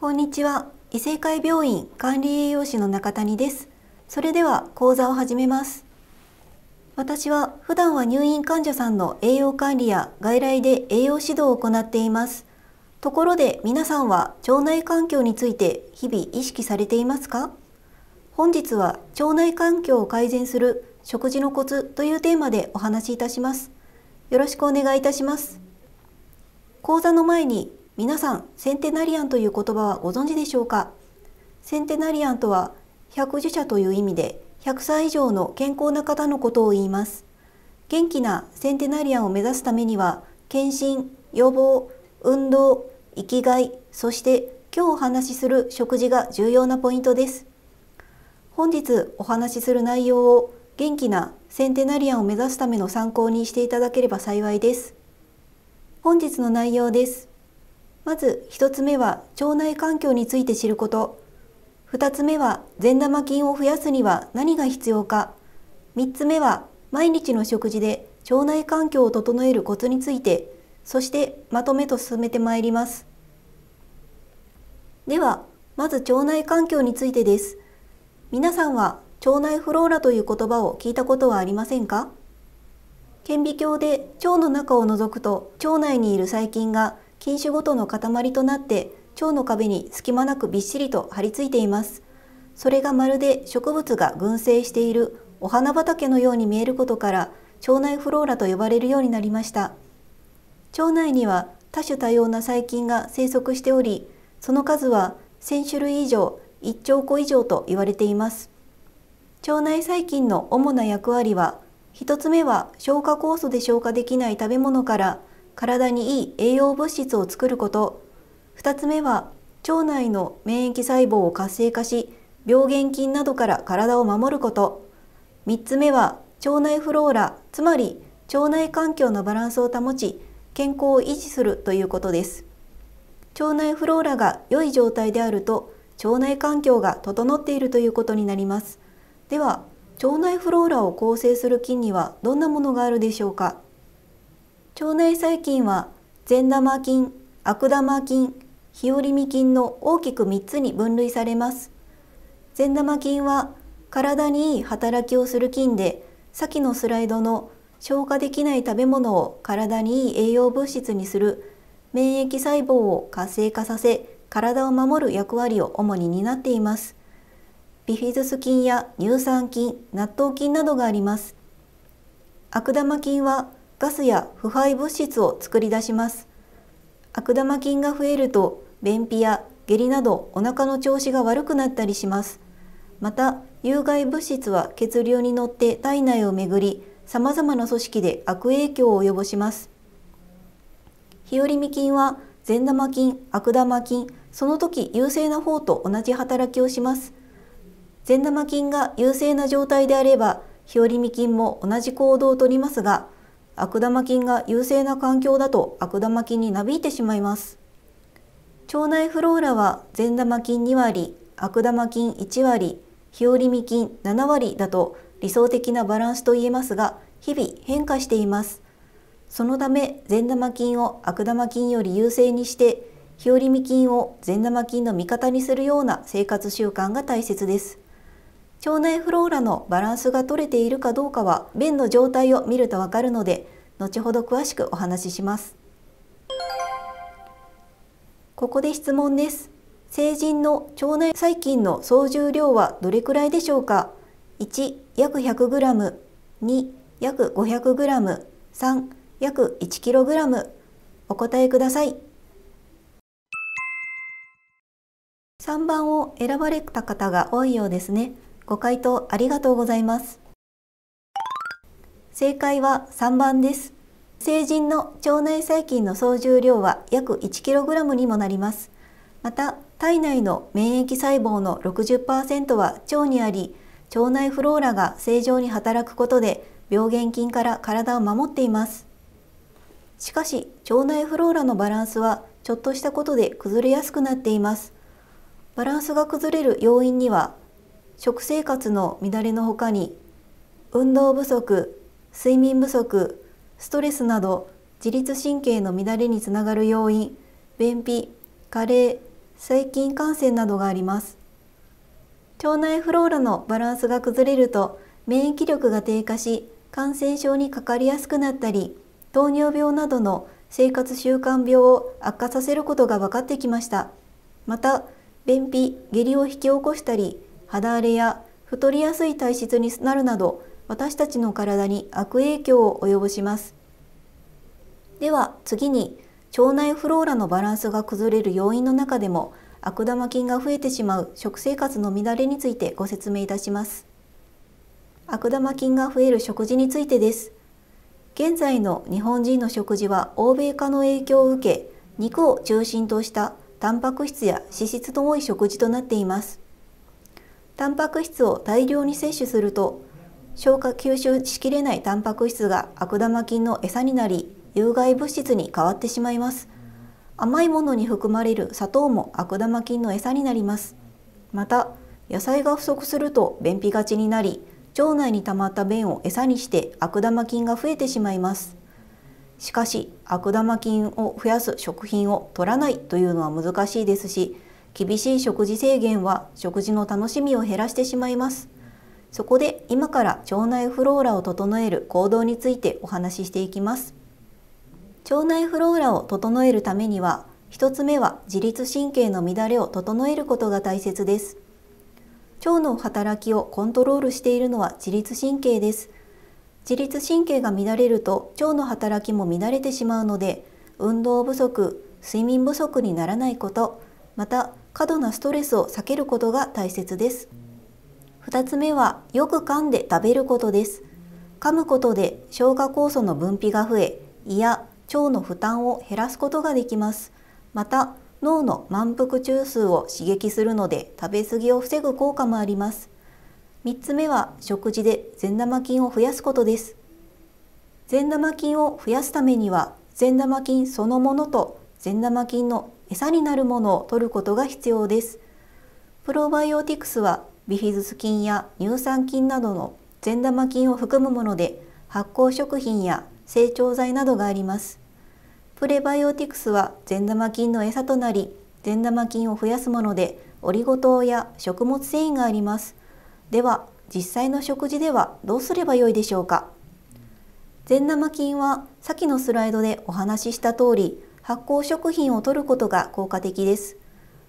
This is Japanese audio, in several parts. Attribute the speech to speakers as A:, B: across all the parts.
A: こんにちは異性会病院管理栄養士の中谷ですそれでは講座を始めます私は普段は入院患者さんの栄養管理や外来で栄養指導を行っていますところで皆さんは腸内環境について日々意識されていますか本日は腸内環境を改善する食事のコツというテーマでお話しいたしますよろしくお願いいたします講座の前に皆さんセンテナリアンという言葉はご存知でしょうかセンテナリアンとは百寿者という意味で100歳以上の健康な方のことを言います元気なセンテナリアンを目指すためには検診予防運動生きがいそして今日お話しする食事が重要なポイントです本日お話しする内容を元気なセンテナリアンを目指すための参考にしていただければ幸いです本日の内容ですまず1つ目は腸内環境について知ること2つ目は善玉菌を増やすには何が必要か3つ目は毎日の食事で腸内環境を整えるコツについてそしてまとめと進めてまいりますではまず腸内環境についてです皆さんは腸内フローラという言葉を聞いたことはありませんか顕微鏡で腸の中を覗くと腸内にいる細菌が菌種ごとの塊となって腸の壁に隙間なくびっしりと張り付いていますそれがまるで植物が群生しているお花畑のように見えることから腸内フローラと呼ばれるようになりました腸内には多種多様な細菌が生息しておりその数は1000種類以上1兆個以上と言われています腸内細菌の主な役割は1つ目は消化酵素で消化できない食べ物から体にいい栄養物質を作ること2つ目は腸内の免疫細胞を活性化し病原菌などから体を守ること3つ目は腸内フローラつまり腸内環境のバランスを保ち健康を維持するということです腸内フローラが良い状態であると腸内環境が整っているということになりますでは腸内フローラを構成する菌にはどんなものがあるでしょうか腸内細菌は善玉菌、悪玉菌、日和見菌の大きく3つに分類されます善玉菌は体にいい働きをする菌で先のスライドの消化できない食べ物を体にいい栄養物質にする免疫細胞を活性化させ体を守る役割を主に担っていますビフィズス菌や乳酸菌、納豆菌などがあります。悪玉菌はガスや腐敗物質を作り出します。悪玉菌が増えると便秘や下痢などお腹の調子が悪くなったりします。また有害物質は血流に乗って体内を巡り様々な組織で悪影響を及ぼします。日和見菌は善玉菌、悪玉菌、その時優勢な方と同じ働きをします。善玉菌が優勢な状態であれば日和見菌も同じ行動をとりますが悪玉菌が優勢な環境だと悪玉菌になびいてしまいます腸内フローラは善玉菌2割悪玉菌1割日和見菌7割だと理想的なバランスと言えますが日々変化していますそのため善玉菌を悪玉菌より優勢にして日和見菌を善玉菌の味方にするような生活習慣が大切です腸内フローラのバランスが取れているかどうかは便の状態を見るとわかるので後ほど詳しくお話ししますここで質問です成人の腸内細菌の総重量はどれくらいでしょうか1約 100g 2約 500g 3約 1kg お答えください3番を選ばれた方が多いようですねご回答ありがとうございます。正解は3番です。成人の腸内細菌の総重量は約 1kg にもなります。また、体内の免疫細胞の60%は腸にあり、腸内フローラが正常に働くことで病原菌から体を守っています。しかし、腸内フローラのバランスはちょっとしたことで崩れやすくなっています。バランスが崩れる要因には食生活の乱れのほかに運動不足睡眠不足ストレスなど自律神経の乱れにつながる要因便秘加齢細菌感染などがあります腸内フローラのバランスが崩れると免疫力が低下し感染症にかかりやすくなったり糖尿病などの生活習慣病を悪化させることが分かってきましたまた便秘下痢を引き起こしたり肌荒れや太りやすい体質になるなど私たちの体に悪影響を及ぼしますでは次に腸内フローラのバランスが崩れる要因の中でも悪玉菌が増えてしまう食生活の乱れについてご説明いたします悪玉菌が増える食事についてです現在の日本人の食事は欧米化の影響を受け肉を中心としたタンパク質や脂質と多い食事となっていますタンパク質を大量に摂取すると消化吸収しきれないタンパク質が悪玉菌の餌になり有害物質に変わってしまいます甘いものに含まれる砂糖も悪玉菌の餌になりますまた野菜が不足すると便秘がちになり腸内に溜まった便を餌にして悪玉菌が増えてしまいますしかし悪玉菌を増やす食品を取らないというのは難しいですし厳しい食事制限は食事の楽しみを減らしてしまいますそこで今から腸内フローラを整える行動についてお話ししていきます腸内フローラを整えるためには1つ目は自律神経の乱れを整えることが大切です腸の働きをコントロールしているのは自律神経です自律神経が乱れると腸の働きも乱れてしまうので運動不足睡眠不足にならないことまた過度なストレスを避けることが大切です2つ目はよく噛んで食べることです噛むことで消化酵素の分泌が増え胃や腸の負担を減らすことができますまた脳の満腹中枢を刺激するので食べ過ぎを防ぐ効果もあります3つ目は食事で善玉菌を増やすことです善玉菌を増やすためには善玉菌そのものと善玉菌の餌になるものを取ることが必要です。プロバイオティクスはビフィズス菌や乳酸菌などの善玉菌を含むもので発酵食品や成長剤などがあります。プレバイオティクスは善玉菌の餌となり善玉菌を増やすものでオリゴ糖や食物繊維があります。では実際の食事ではどうすればよいでしょうか善玉菌は先のスライドでお話しした通り発酵食品を摂ることが効果的です。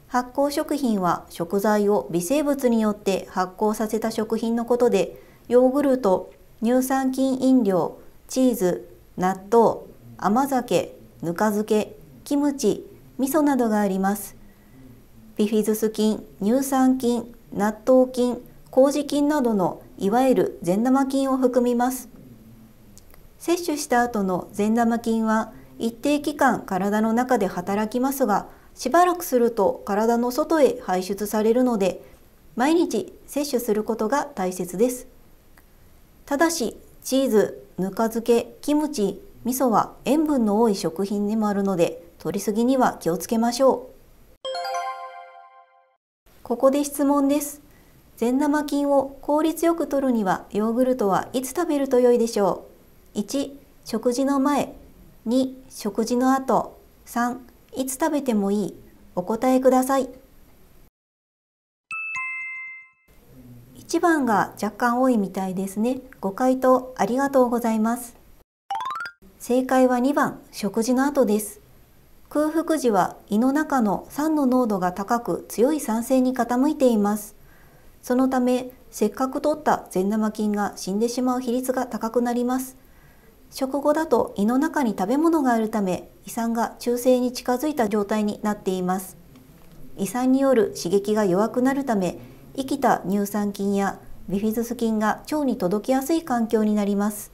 A: 発酵食品は食材を微生物によって発酵させた食品のことで、ヨーグルト、乳酸菌飲料、チーズ、納豆、甘酒、ぬか漬け、キムチ、味噌などがあります。ビフィズス菌、乳酸菌、納豆菌、麹菌などのいわゆる善玉菌を含みます摂取した後の善玉菌は一定期間体の中で働きますがしばらくすると体の外へ排出されるので毎日摂取することが大切ですただしチーズぬか漬けキムチ味噌は塩分の多い食品でもあるので摂りすぎには気をつけましょうここで質問です善玉菌を効率よく摂るにはヨーグルトはいつ食べると良いでしょう1食事の前2食事の後3いつ食べてもいいお答えください1番が若干多いみたいですねご回答ありがとうございます正解は2番食事の後です空腹時は胃の中の酸の濃度が高く強い酸性に傾いていますそのためせっかく取った善玉菌が死んでしまう比率が高くなります食後だと胃の中に食べ物があるため胃酸が中性に近づいた状態になっています胃酸による刺激が弱くなるため生きた乳酸菌やビフィズス菌が腸に届きやすい環境になります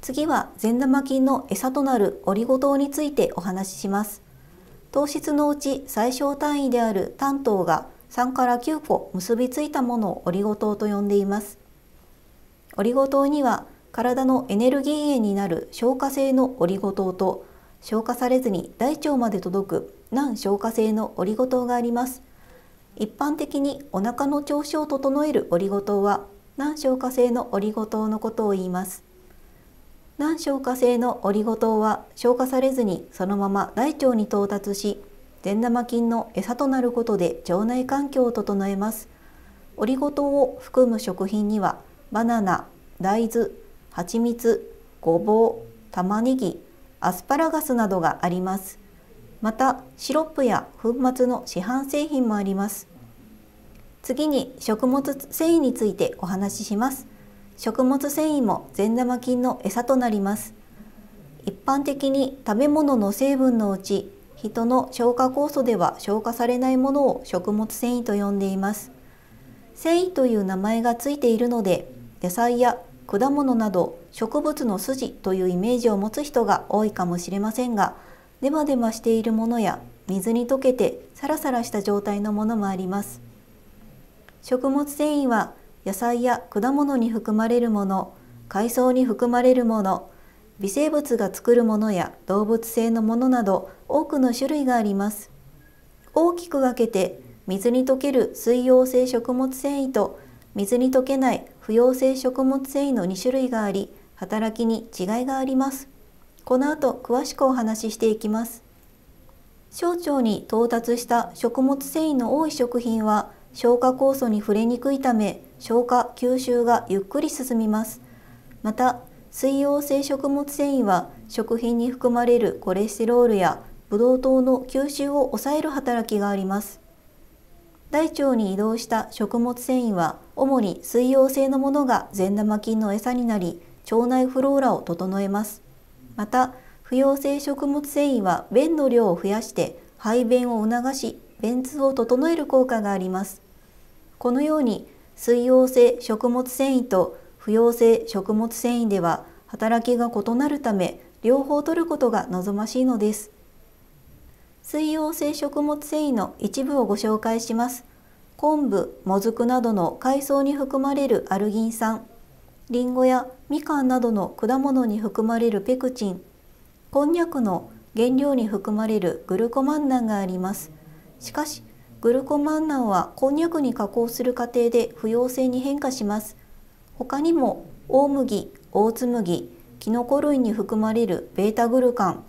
A: 次は善玉菌の餌となるオリゴ糖についてお話しします糖質のうち最小単位である単糖が3から9個結びついたものをオリゴ糖と呼んでいますオリゴ糖には体のエネルギー源になる消化性のオリゴ糖と消化されずに大腸まで届く難消化性のオリゴ糖があります一般的にお腹の調子を整えるオリゴ糖は難消化性のオリゴ糖のことを言います難消化性のオリゴ糖は消化されずにそのまま大腸に到達し善玉菌の餌となることで腸内環境を整えますオリゴ糖を含む食品にはバナナ、大豆、蜂蜜、ごぼう、玉ねぎ、アスパラガスなどがあります。またシロップや粉末の市販製品もあります。次に食物繊維についてお話しします。食物繊維も善玉菌の餌となります。一般的に食べ物の成分のうち人の消化酵素では消化されないものを食物繊維と呼んでいます。繊維という名前がついているので野菜や果物など植物の筋というイメージを持つ人が多いかもしれませんがデマデマしているものや水に溶けてサラサラした状態のものもあります食物繊維は野菜や果物に含まれるもの海藻に含まれるもの微生物が作るものや動物性のものなど多くの種類があります大きく分けて水に溶ける水溶性食物繊維と水に溶けない不溶性食物繊維の2種類があり働きに違いがありますこの後詳しくお話ししていきます小腸に到達した食物繊維の多い食品は消化酵素に触れにくいため消化吸収がゆっくり進みますまた水溶性食物繊維は食品に含まれるコレステロールやブドウ糖の吸収を抑える働きがあります大腸に移動した食物繊維は主に水溶性のものが善玉菌の餌になり腸内フローラを整えますまた不溶性食物繊維は便の量を増やして排便を促し便通を整える効果がありますこのように水溶性食物繊維と不溶性食物繊維では働きが異なるため両方取ることが望ましいのです水溶性食物繊維の一部をご紹介します昆布、もずくなどの海藻に含まれるアルギン酸、りんごやみかんなどの果物に含まれるペクチン、こんにゃくの原料に含まれるグルコマンナンがあります。しかし、グルコマンナンはこんにゃくに加工する過程で不溶性に変化します。他にも大麦、大粒麦、きのこ類に含まれるベータグルカン、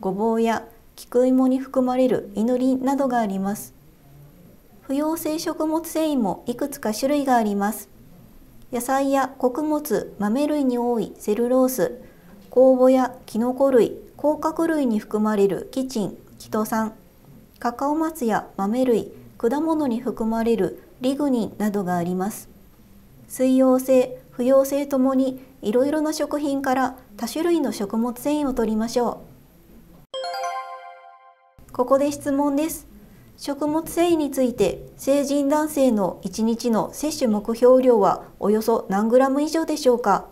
A: ごぼうや菊芋に含まれるイノリンなどがあります。不溶性食物繊維もいくつか種類があります野菜や穀物豆類に多いセルロース酵母やキノコ類甲殻類に含まれるキチンキト酸カカオ松や豆類果物に含まれるリグニンなどがあります水溶性不溶性ともにいろいろな食品から多種類の食物繊維を摂りましょうここで質問です食物繊維について成人男性の1日の摂取目標量はおよそ何グラム以上でしょうか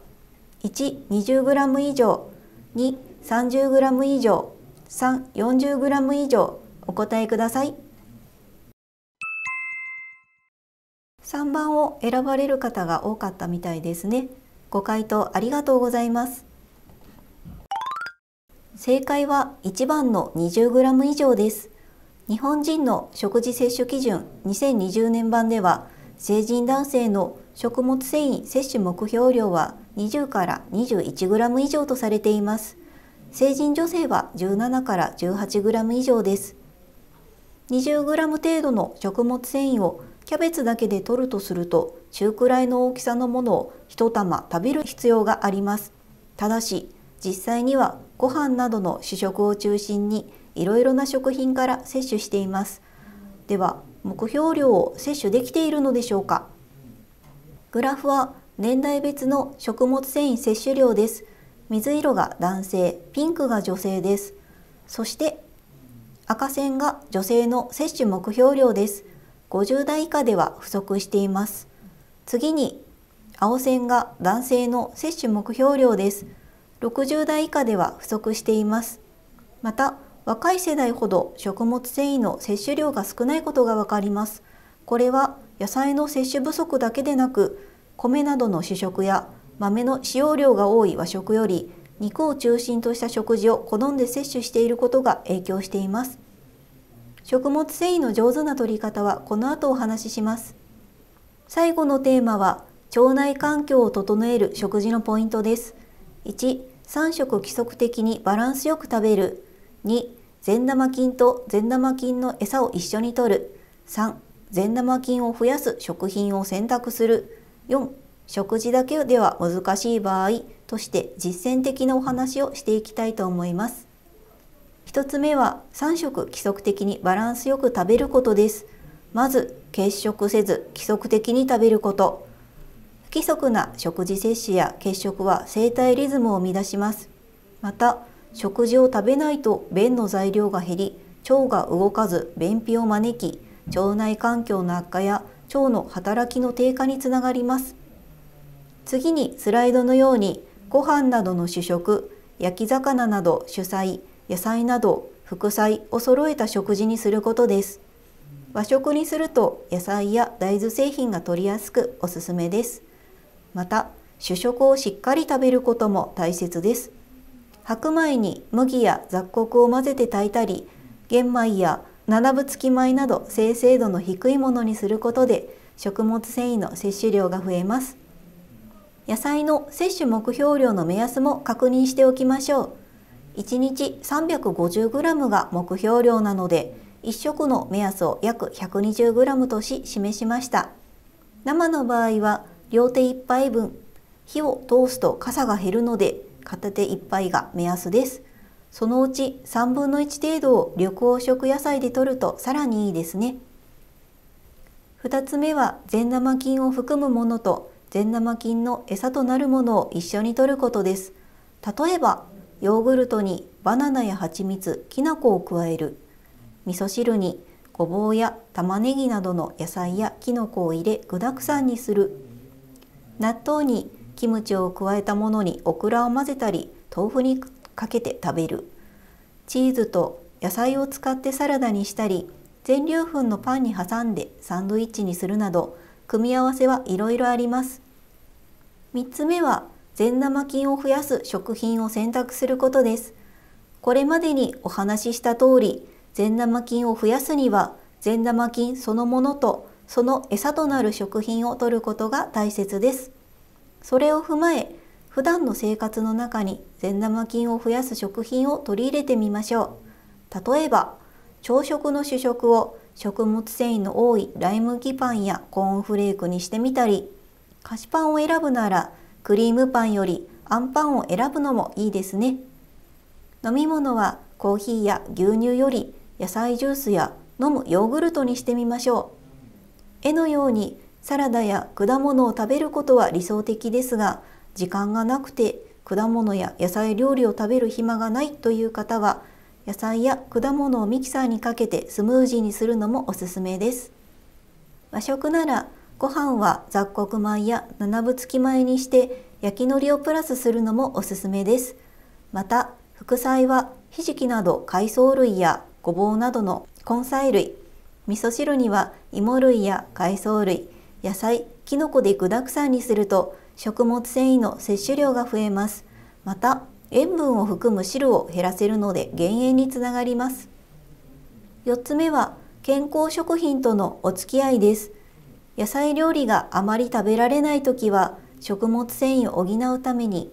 A: 1 20グラム以上2 30グラム以上3 40グラム以上お答えください3番を選ばれる方が多かったみたいですねご回答ありがとうございます正解は1番の 20g 以上です日本人の食事摂取基準2020年版では成人男性の食物繊維摂取目標量は20から 21g 以上とされています成人女性は17から 18g 以上です 20g 程度の食物繊維をキャベツだけで摂るとすると中くらいの大きさのものを1玉食べる必要がありますただし実際にはご飯などの主食を中心にいろいろな食品から摂取していますでは目標量を摂取できているのでしょうかグラフは年代別の食物繊維摂取量です水色が男性ピンクが女性ですそして赤線が女性の摂取目標量です50代以下では不足しています次に青線が男性の摂取目標量です60代以下では不足していますまた若い世代ほど食物繊維の摂取量が少ないことがわかります。これは野菜の摂取不足だけでなく、米などの主食や豆の使用量が多い和食より肉を中心とした食事を好んで摂取していることが影響しています。食物繊維の上手な取り方はこの後お話しします。最後のテーマは腸内環境を整える食事のポイントです。1、3食規則的にバランスよく食べる。2、善玉菌と善玉菌の餌を一緒に摂る3善玉菌を増やす食品を選択する4食事だけでは難しい場合として実践的なお話をしていきたいと思います1つ目は3食規則的にバランスよく食べることですまず欠食せず規則的に食べること不規則な食事摂取や欠食は生体リズムを乱しますまた食事を食べないと便の材料が減り腸が動かず便秘を招き腸内環境の悪化や腸の働きの低下につながります次にスライドのようにご飯などの主食焼き魚など主菜野菜など副菜を揃えた食事にすることです和食にすると野菜や大豆製品が取りやすくおすすめですまた主食をしっかり食べることも大切です白米に麦や雑穀を混ぜて炊いたり玄米や七分付き米など精製度の低いものにすることで食物繊維の摂取量が増えます野菜の摂取目標量の目安も確認しておきましょう1日 350g が目標量なので1食の目安を約 120g とし示しました生の場合は両手1杯分火を通すと傘が減るので片手1杯が目安です。そのうち3分の1程度を緑黄色野菜で摂るとさらにいいですね。2つ目は善玉菌を含むものと善玉菌の餌となるものを一緒に摂ることです。例えばヨーグルトにバナナや蜂蜜、きな粉を加える。味噌汁にごぼうや玉ねぎなどの野菜やきのこを入れ具沢山にする。納豆にキムチを加えたものにオクラを混ぜたり豆腐にかけて食べるチーズと野菜を使ってサラダにしたり全粒粉のパンに挟んでサンドイッチにするなど組み合わせはいろいろあります3つ目は善玉菌を増やす食品を選択することですこれまでにお話しした通り善玉菌を増やすには善玉菌そのものとその餌となる食品を摂ることが大切ですそれを踏まえ普段の生活の中に善玉菌を増やす食品を取り入れてみましょう例えば朝食の主食を食物繊維の多いライ麦パンやコーンフレークにしてみたり菓子パンを選ぶならクリームパンよりあんパンを選ぶのもいいですね飲み物はコーヒーや牛乳より野菜ジュースや飲むヨーグルトにしてみましょう絵のようにサラダや果物を食べることは理想的ですが時間がなくて果物や野菜料理を食べる暇がないという方は野菜や果物をミキサーにかけてスムージーにするのもおすすめです和食ならご飯は雑穀米や七分付き米にして焼き海苔をプラスするのもおすすめですまた副菜はひじきなど海藻類やごぼうなどの根菜類味噌汁には芋類や海藻類野菜きのこで具だくさんにすると食物繊維の摂取量が増えますまた塩分を含む汁を減らせるので減塩につながります4つ目は健康食品とのお付き合いです野菜料理があまり食べられない時は食物繊維を補うために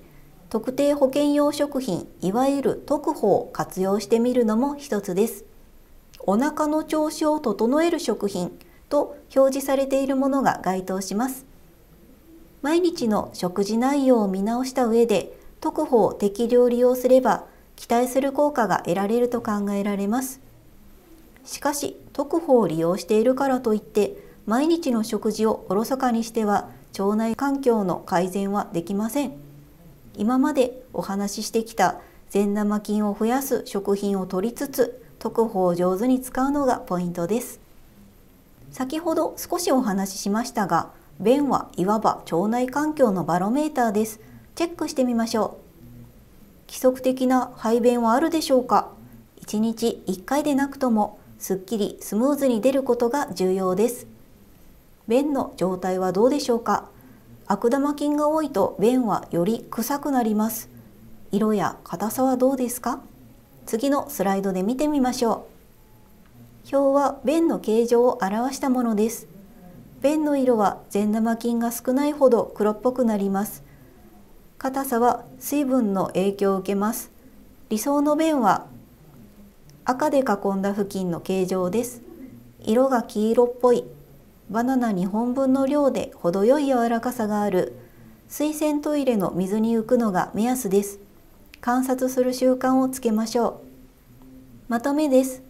A: 特定保険用食品いわゆる特保を活用してみるのも一つですお腹の調子を整える食品と表示されているものが該当します。毎日の食事内容を見直した上で特保適量利用すれば期待する効果が得られると考えられます。しかし特保を利用しているからといって毎日の食事をおろそかにしては腸内環境の改善はできません。今までお話ししてきた善玉菌を増やす食品を取りつつ特保を上手に使うのがポイントです。先ほど少しお話ししましたが便はいわば腸内環境のバロメーターですチェックしてみましょう規則的な排便はあるでしょうか1日1回でなくともすっきりスムーズに出ることが重要です便の状態はどうでしょうか悪玉菌が多いと便はより臭くなります色や硬さはどうですか次のスライドで見てみましょう表は弁の形状を表したものです弁の色は善玉菌が少ないほど黒っぽくなります硬さは水分の影響を受けます理想の弁は赤で囲んだ付近の形状です色が黄色っぽいバナナ2本分の量で程よい柔らかさがある水洗トイレの水に浮くのが目安です観察する習慣をつけましょうまとめです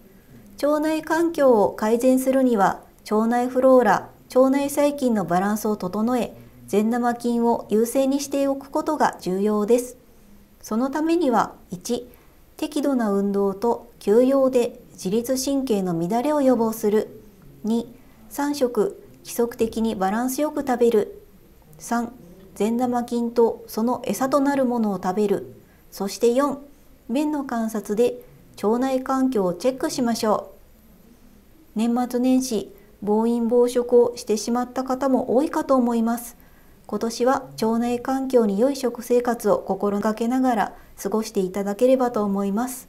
A: 腸内環境を改善するには腸内フローラ腸内細菌のバランスを整え善玉菌を優先にしておくことが重要ですそのためには1適度な運動と休養で自律神経の乱れを予防する23食規則的にバランスよく食べる3善玉菌とその餌となるものを食べるそして4便の観察で腸内環境をチェックしましょう年末年始暴飲暴食をしてしまった方も多いかと思います今年は腸内環境に良い食生活を心がけながら過ごしていただければと思います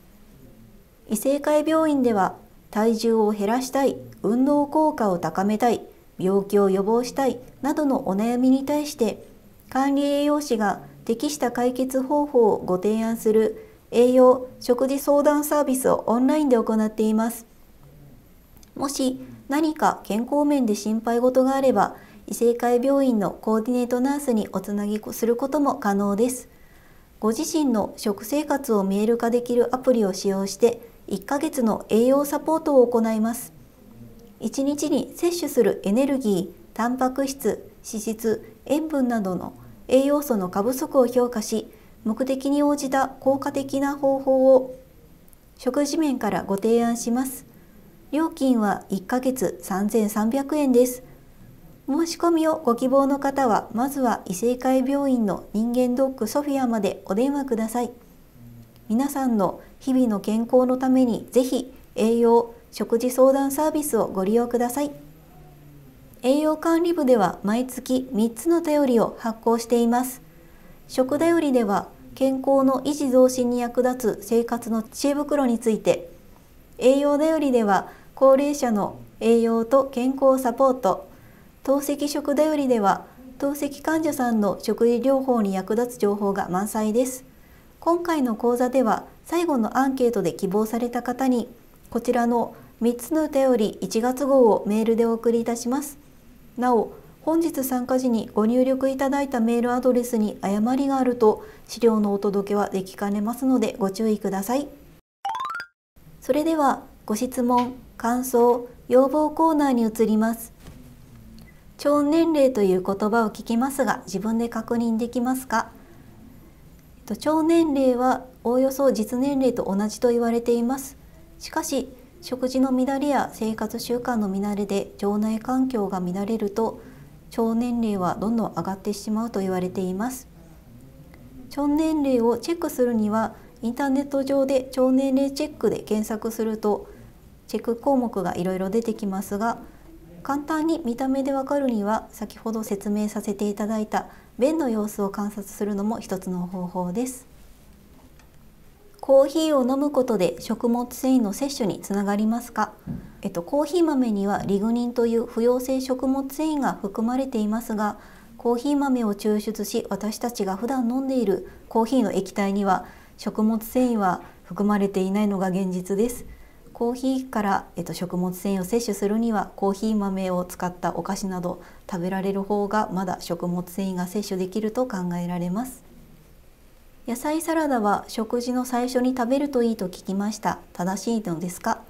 A: 異性会病院では体重を減らしたい運動効果を高めたい病気を予防したいなどのお悩みに対して管理栄養士が適した解決方法をご提案する栄養・食事相談サービスをオンラインで行っています。もし何か健康面で心配事があれば、異性会病院のコーディネートナースにおつなぎすることも可能です。ご自身の食生活を見える化できるアプリを使用して1ヶ月の栄養サポートを行います。1日に摂取するエネルギー、タンパク質、脂質、塩分などの栄養素の過不足を評価し、目的に応じた効果的な方法を食事面からご提案します。料金は1ヶ月3300円です。申し込みをご希望の方は、まずは異性会病院の人間ドックソフィアまでお電話ください。皆さんの日々の健康のために、ぜひ栄養・食事相談サービスをご利用ください。栄養管理部では毎月3つの便りを発行しています。食頼りでは健康の維持増進に役立つ生活の知恵袋について栄養だよりでは高齢者の栄養と健康サポート透析食だよりでは透析患者さんの食事療法に役立つ情報が満載です今回の講座では最後のアンケートで希望された方にこちらの3つの歌より1月号をメールでお送りいたしますなお本日参加時にご入力いただいたメールアドレスに誤りがあると資料のお届けはできかねますのでご注意くださいそれではご質問感想要望コーナーに移ります超年齢という言葉を聞きますが自分で確認できますか腸年齢はおおよそ実年齢と同じと言われていますしかし食事の乱れや生活習慣の乱れで腸内環境が乱れると腸年齢はどんどん上がってしまうと言われています腸年齢をチェックするにはインターネット上で腸年齢チェックで検索するとチェック項目がいろいろ出てきますが簡単に見た目でわかるには先ほど説明させていただいた便の様子を観察するのも一つの方法です。コーヒーを飲むことで食物繊維の摂取につながりますか、えっと、コーヒー豆にはリグニンという不溶性食物繊維が含まれていますがコーヒー豆を抽出し私たちが普段飲んでいるコーヒーの液体には食物繊維は含まれていないのが現実です。コーヒーから、えっと、食物繊維を摂取するにはコーヒー豆を使ったお菓子など食べられる方がまだ食物繊維が摂取できると考えられます。野菜サラダは食事の最初に食べるといいと聞きました正しいのですか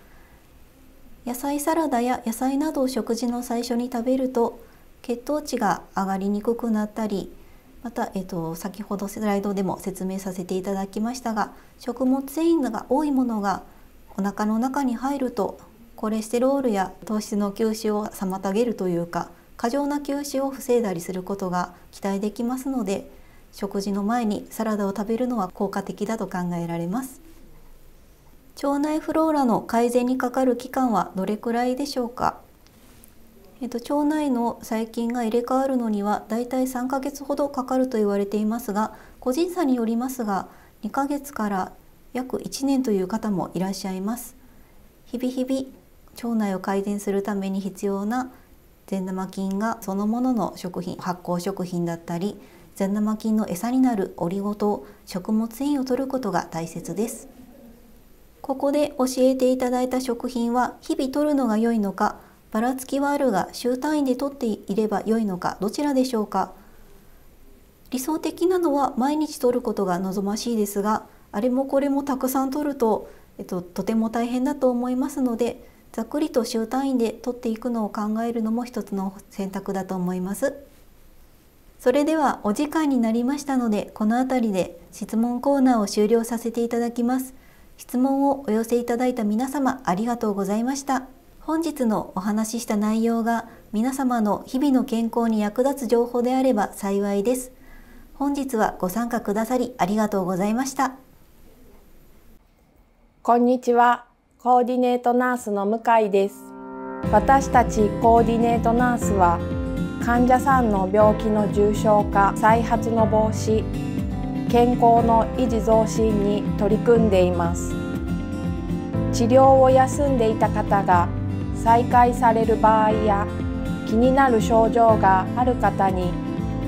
A: 野菜サラダや野菜などを食事の最初に食べると血糖値が上がりにくくなったりまた、えっと、先ほどスライドでも説明させていただきましたが食物繊維が多いものがおなかの中に入るとコレステロールや糖質の吸収を妨げるというか過剰な吸収を防いだりすることが期待できますので食事の前にサラダを食べるのは効果的だと考えられます腸内フローラの改善にかかる期間はどれくらいでしょうか、えっと、腸内の細菌が入れ替わるのにはだいたい3ヶ月ほどかかると言われていますが個人差によりますが2ヶ月から約1年という方もいらっしゃいます日々日々腸内を改善するために必要な善玉菌がそのものの食品発酵食品だったり善玉菌の餌になるオリゴ糖食物繊維を摂ることが大切ですここで教えていただいた食品は日々摂るのが良いのかばらつきはあるが週単位で摂っていれば良いのかどちらでしょうか理想的なのは毎日摂ることが望ましいですがあれもこれもたくさん摂ると、えっと、とても大変だと思いますのでざっくりと週単位で取っていくのを考えるのも一つの選択だと思います。それではお時間になりましたのでこの辺りで質問コーナーを終了させていただきます質問をお寄せいただいた皆様ありがとうございました本日のお話しした内容が皆様の日々の健康に役立つ情報であれば幸いです本日はご参加くださりありがとうございましたこんにちはコーディネートナースの向井です私たちコーディネートナースは患者さんの病気の重症化再発の防止健康の維持増進に取り組んでいます治療を休んでいた方が再開される場合や気になる症状がある方に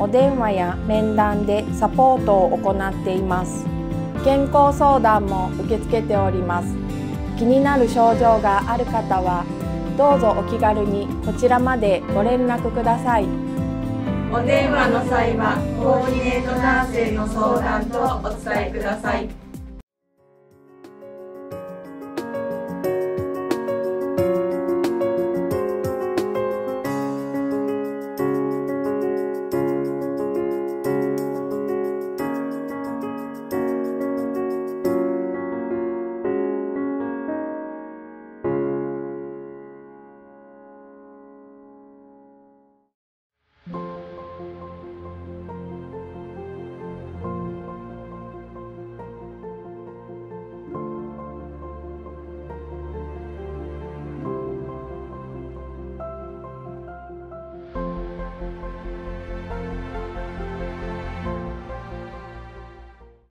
A: お電話や面談でサポートを行っています健康相談も受け付けております気になる症状がある方はどうぞお気軽にこちらまでご連絡くださいお電話の際はコーディネートナーの相談とお伝えください